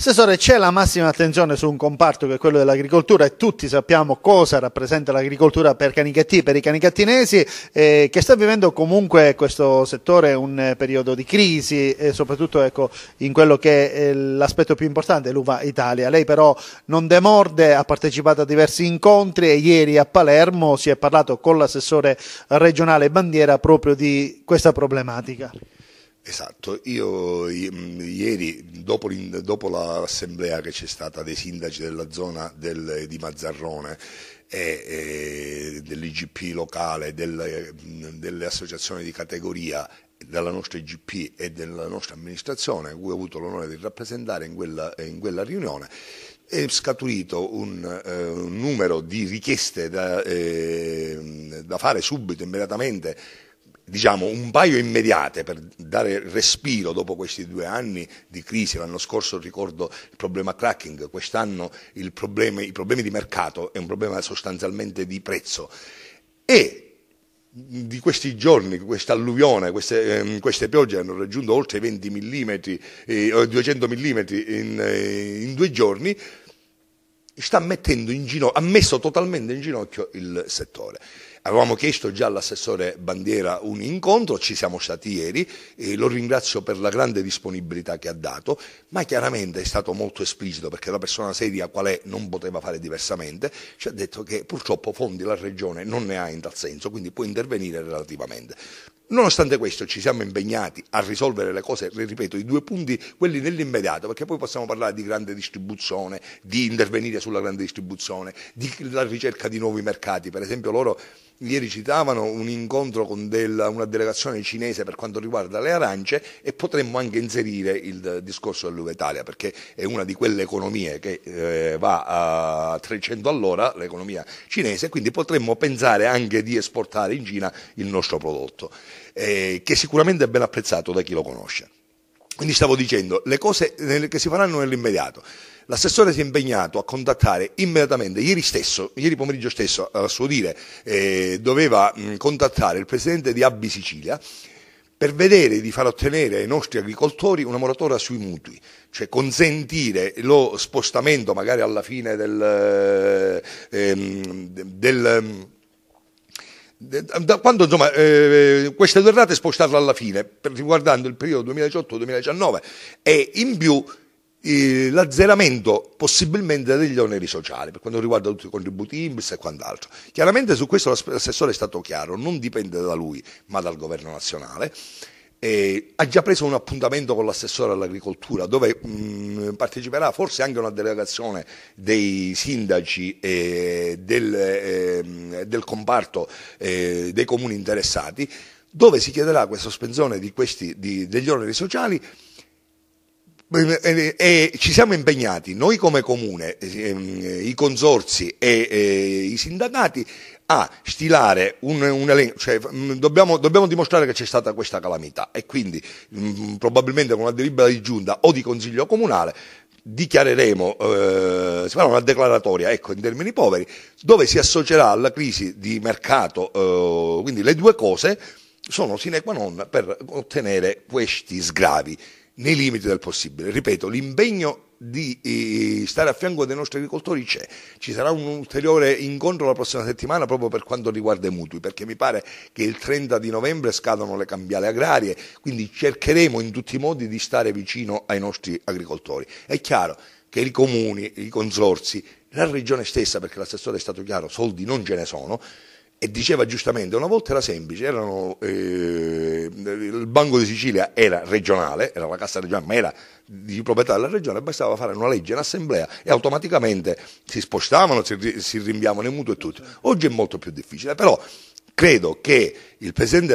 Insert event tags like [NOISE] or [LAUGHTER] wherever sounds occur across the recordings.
Assessore, c'è la massima attenzione su un comparto che è quello dell'agricoltura e tutti sappiamo cosa rappresenta l'agricoltura per Canicattì, per i canicattinesi, eh, che sta vivendo comunque questo settore un eh, periodo di crisi e soprattutto ecco, in quello che è eh, l'aspetto più importante, l'Uva Italia. Lei però non demorde, ha partecipato a diversi incontri e ieri a Palermo si è parlato con l'assessore regionale Bandiera proprio di questa problematica. Esatto, io mm, ieri dopo, dopo l'assemblea che c'è stata dei sindaci della zona del, di Mazzarrone e, e dell'IGP locale, del, mm, delle associazioni di categoria della nostra IGP e della nostra amministrazione, cui ho avuto l'onore di rappresentare in quella, in quella riunione, è scaturito un, eh, un numero di richieste da, eh, da fare subito, immediatamente diciamo, un paio immediate per dare respiro dopo questi due anni di crisi. L'anno scorso ricordo il problema cracking, quest'anno i problemi di mercato è un problema sostanzialmente di prezzo. E di questi giorni, questa alluvione, queste, ehm, queste piogge hanno raggiunto oltre 20 mm, eh, 200 mm in, eh, in due giorni, sta mettendo in ginocchio, ha messo totalmente in ginocchio il settore. Avevamo chiesto già all'assessore Bandiera un incontro, ci siamo stati ieri, e lo ringrazio per la grande disponibilità che ha dato, ma chiaramente è stato molto esplicito perché la persona seria quale non poteva fare diversamente, ci ha detto che purtroppo fondi la Regione non ne ha in tal senso, quindi può intervenire relativamente. Nonostante questo ci siamo impegnati a risolvere le cose, ripeto, i due punti, quelli nell'immediato, perché poi possiamo parlare di grande distribuzione, di intervenire sulla grande distribuzione, di la ricerca di nuovi mercati. Per esempio loro ieri citavano un incontro con della, una delegazione cinese per quanto riguarda le arance e potremmo anche inserire il discorso dell'Uvetalia perché è una di quelle economie che eh, va a 300 all'ora, l'economia cinese, quindi potremmo pensare anche di esportare in Cina il nostro prodotto eh, che sicuramente è ben apprezzato da chi lo conosce. Quindi stavo dicendo, le cose che si faranno nell'immediato. L'assessore si è impegnato a contattare immediatamente, ieri stesso, ieri pomeriggio stesso, a suo dire, eh, doveva mh, contattare il presidente di Abbi Sicilia per vedere di far ottenere ai nostri agricoltori una moratoria sui mutui, cioè consentire lo spostamento magari alla fine del, eh, ehm, del eh, da quando insomma, eh, eh queste due rate spostarle alla fine, per, riguardando il periodo 2018-2019, e in più eh, l'azzeramento possibilmente degli oneri sociali per quanto riguarda tutti i contributi INPS e quant'altro. Chiaramente su questo l'assessore è stato chiaro, non dipende da lui ma dal governo nazionale eh, ha già preso un appuntamento con l'assessore all'agricoltura dove mh, mm, parteciperà forse anche una delegazione dei sindaci eh, del, eh, del, comparto eh, dei comuni interessati dove si chiederà questa sospensione di questi, di, degli oneri sociali ehm, ehm, e ci siamo impegnati noi come comune, ehm, i consorsi e i sindacati a stilare un, un elenco, cioè, mm, dobbiamo, dobbiamo, dimostrare che c'è stata questa calamità e quindi mh, mm, probabilmente con una delibera di giunta o di consiglio comunale dichiareremo, eh, si farà una declaratoria, ecco, in termini poveri, dove si associerà alla crisi di mercato, eh, quindi le due cose sono sine qua non per ottenere questi sgravi nei limiti del possibile. Ripeto, l'impegno di eh, stare a fianco dei nostri agricoltori c'è. Ci sarà un ulteriore incontro la prossima settimana proprio per quanto riguarda i mutui, perché mi pare che il 30 di novembre scadono le cambiali agrarie, quindi cercheremo in tutti i modi di stare vicino ai nostri agricoltori. È chiaro che i comuni, i consorsi, la regione stessa, perché l'assessore è stato chiaro, soldi non ce ne sono, e diceva giustamente, una volta era semplice, erano, eh, il Banco di Sicilia era regionale, era la cassa regionale, ma era di proprietà della regione, bastava fare una legge in assemblea e automaticamente si spostavano, si, si rinviavano i mutui e tutto. Oggi è molto più difficile, però credo che il presidente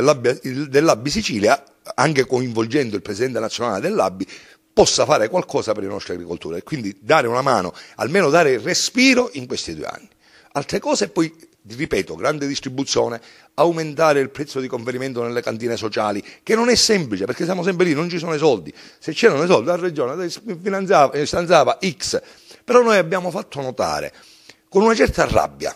dell'Abbi Sicilia, anche coinvolgendo il presidente nazionale dell'Abbi, possa fare qualcosa per la nostra agricoltura e quindi dare una mano, almeno dare respiro in questi due anni. Altre cose poi ripeto, grande distribuzione, aumentare il prezzo di conferimento nelle cantine sociali, che non è semplice perché siamo sempre lì, non ci sono i soldi. Se c'erano i soldi la regione finanziava, eh, stanziava X, però noi abbiamo fatto notare con una certa rabbia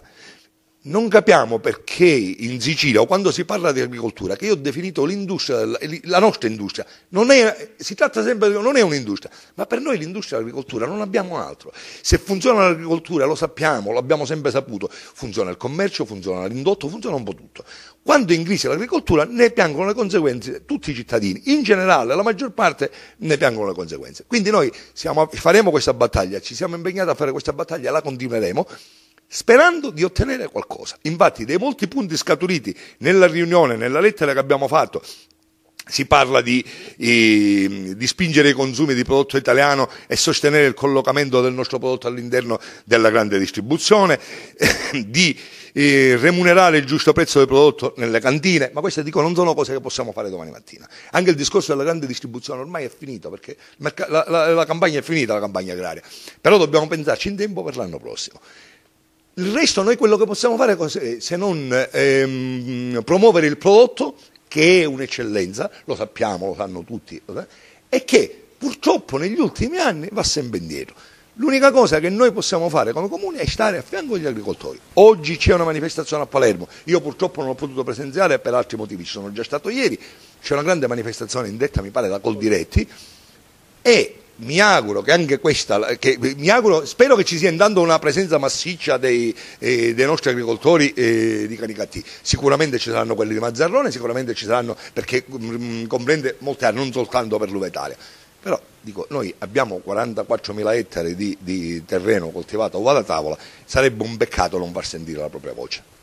non capiamo perché in Sicilia, quando si parla di agricoltura, che io ho definito l'industria, la nostra industria, non è, si tratta sempre, non è un'industria, ma per noi l'industria dell'agricoltura non abbiamo altro. Se funziona l'agricoltura lo sappiamo, l'abbiamo sempre saputo, funziona il commercio, funziona l'indotto, funziona un po' tutto. Quando in crisi l'agricoltura ne piangono le conseguenze tutti i cittadini, in generale la maggior parte ne piangono le conseguenze. Quindi noi siamo, faremo questa battaglia, ci siamo impegnati a fare questa battaglia, la continueremo sperando di ottenere qualcosa. Infatti, dei molti punti scaturiti nella riunione, nella lettera che abbiamo fatto, si parla di, di, spingere i consumi di prodotto italiano e sostenere il collocamento del nostro prodotto all'interno della grande distribuzione, [LAUGHS] di eh, remunerare il giusto prezzo del prodotto nelle cantine, ma queste dico non sono cose che possiamo fare domani mattina. Anche il discorso della grande distribuzione ormai è finito perché la, la, la campagna è finita, la campagna agraria, però dobbiamo pensarci in tempo per l'anno prossimo. Il resto noi quello che possiamo fare eh, se non ehm, promuovere il prodotto, che è un'eccellenza, lo sappiamo, lo sanno tutti, eh, e che purtroppo negli ultimi anni va sempre indietro. L'unica cosa che noi possiamo fare come comune è stare a fianco degli agricoltori. Oggi c'è una manifestazione a Palermo, io purtroppo non ho potuto presenziare per altri motivi, ci sono già stato ieri, c'è una grande manifestazione indetta, mi pare, da Coldiretti e mi auguro che anche questa, che, auguro, spero che ci sia intanto una presenza massiccia dei, eh, dei nostri agricoltori eh, di Canicattì, sicuramente ci saranno quelli di Mazzarrone, sicuramente ci saranno, perché mh, mm, mm, comprende molte aree, non soltanto per l'Uvetalia, però dico, noi abbiamo 44.000 ettari di, di terreno coltivato uguale a tavola, sarebbe un peccato non far sentire la propria voce.